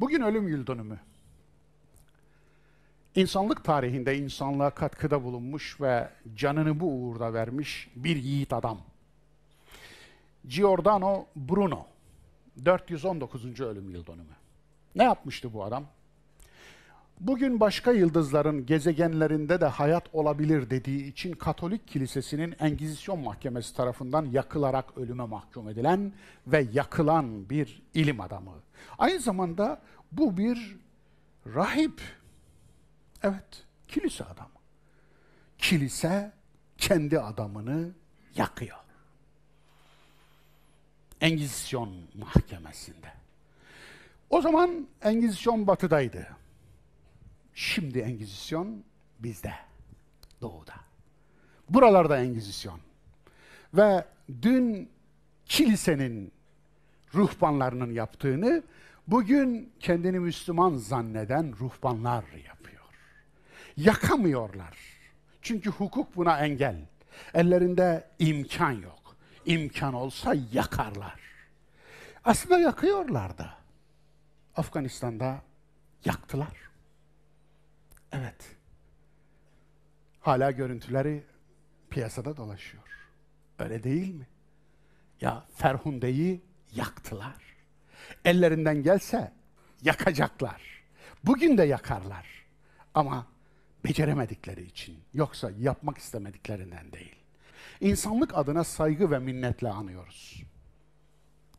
Bugün ölüm yıl dönümü. İnsanlık tarihinde insanlığa katkıda bulunmuş ve canını bu uğurda vermiş bir yiğit adam. Giordano Bruno. 419. ölüm yıl dönümü. Ne yapmıştı bu adam? Bugün başka yıldızların gezegenlerinde de hayat olabilir dediği için Katolik Kilisesi'nin Engizisyon Mahkemesi tarafından yakılarak ölüme mahkum edilen ve yakılan bir ilim adamı. Aynı zamanda bu bir rahip. Evet, kilise adamı. Kilise kendi adamını yakıyor. Engizisyon Mahkemesi'nde. O zaman Engizisyon batıdaydı. Şimdi Engizisyon bizde, doğuda. Buralarda Engizisyon. Ve dün kilisenin ruhbanlarının yaptığını bugün kendini Müslüman zanneden ruhbanlar yapıyor. Yakamıyorlar. Çünkü hukuk buna engel. Ellerinde imkan yok. İmkan olsa yakarlar. Aslında yakıyorlar da. Afganistan'da yaktılar. Evet. Hala görüntüleri piyasada dolaşıyor. Öyle değil mi? Ya Ferhunde'yi yaktılar. Ellerinden gelse yakacaklar. Bugün de yakarlar. Ama beceremedikleri için, yoksa yapmak istemediklerinden değil. İnsanlık adına saygı ve minnetle anıyoruz.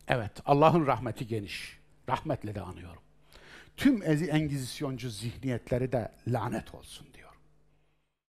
Evet, Allah'ın rahmeti geniş. Rahmetle de anıyorum tüm engizisyoncu zihniyetleri de lanet olsun diyor.